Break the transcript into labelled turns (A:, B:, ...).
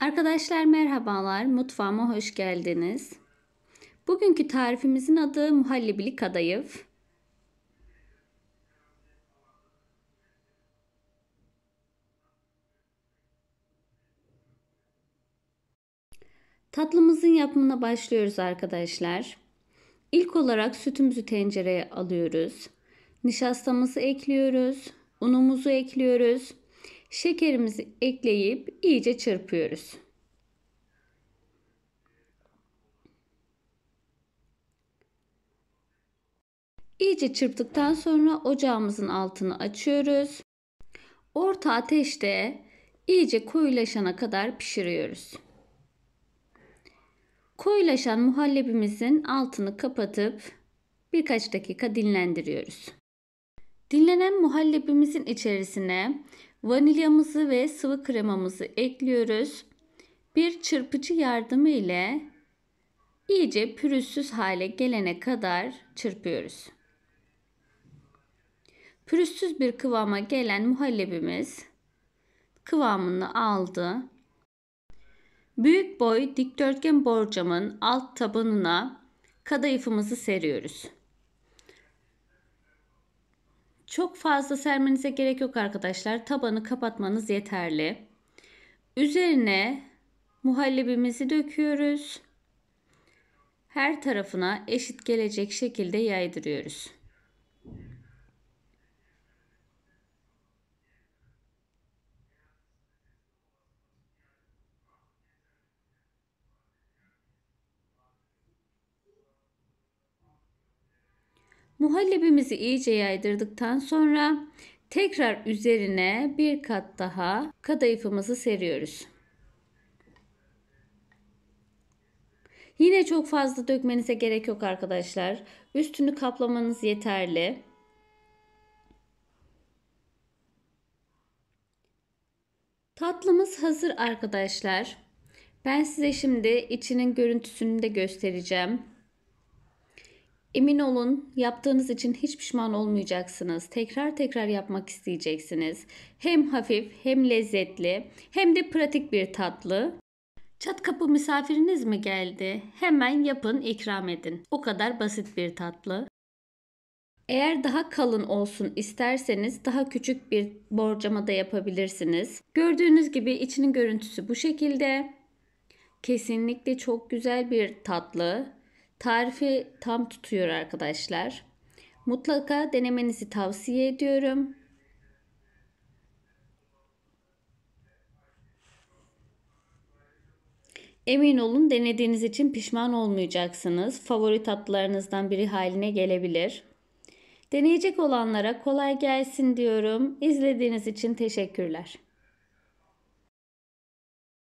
A: Arkadaşlar merhabalar, mutfağıma hoş geldiniz. Bugünkü tarifimizin adı muhallebili kadayıf. Tatlımızın yapımına başlıyoruz arkadaşlar. İlk olarak sütümüzü tencereye alıyoruz. Nişastamızı ekliyoruz. Unumuzu ekliyoruz. Şekerimizi ekleyip iyice çırpıyoruz. İyice çırptıktan sonra ocağımızın altını açıyoruz. Orta ateşte iyice koyulaşana kadar pişiriyoruz. Koyulaşan muhallebimizin altını kapatıp birkaç dakika dinlendiriyoruz. Dinlenen muhallebimizin içerisine vanilyamızı ve sıvı kremamızı ekliyoruz. Bir çırpıcı yardımı ile iyice pürüzsüz hale gelene kadar çırpıyoruz. Pürüzsüz bir kıvama gelen muhallebimiz kıvamını aldı. Büyük boy dikdörtgen borcamın alt tabanına kadayıfımızı seriyoruz. Çok fazla sermenize gerek yok arkadaşlar. Tabanı kapatmanız yeterli. Üzerine muhallebimizi döküyoruz. Her tarafına eşit gelecek şekilde yaydırıyoruz. Muhallebimizi iyice yaydırdıktan sonra tekrar üzerine bir kat daha kadayıfımızı seriyoruz. Yine çok fazla dökmenize gerek yok arkadaşlar. Üstünü kaplamanız yeterli. Tatlımız hazır arkadaşlar. Ben size şimdi içinin görüntüsünü de göstereceğim. Emin olun yaptığınız için hiç pişman olmayacaksınız. Tekrar tekrar yapmak isteyeceksiniz. Hem hafif hem lezzetli hem de pratik bir tatlı. Çat kapı misafiriniz mi geldi? Hemen yapın ikram edin. O kadar basit bir tatlı. Eğer daha kalın olsun isterseniz daha küçük bir borcama da yapabilirsiniz. Gördüğünüz gibi içinin görüntüsü bu şekilde. Kesinlikle çok güzel bir tatlı. Tarifi tam tutuyor arkadaşlar. Mutlaka denemenizi tavsiye ediyorum. Emin olun denediğiniz için pişman olmayacaksınız. Favori tatlılarınızdan biri haline gelebilir. Deneyecek olanlara kolay gelsin diyorum. İzlediğiniz için teşekkürler.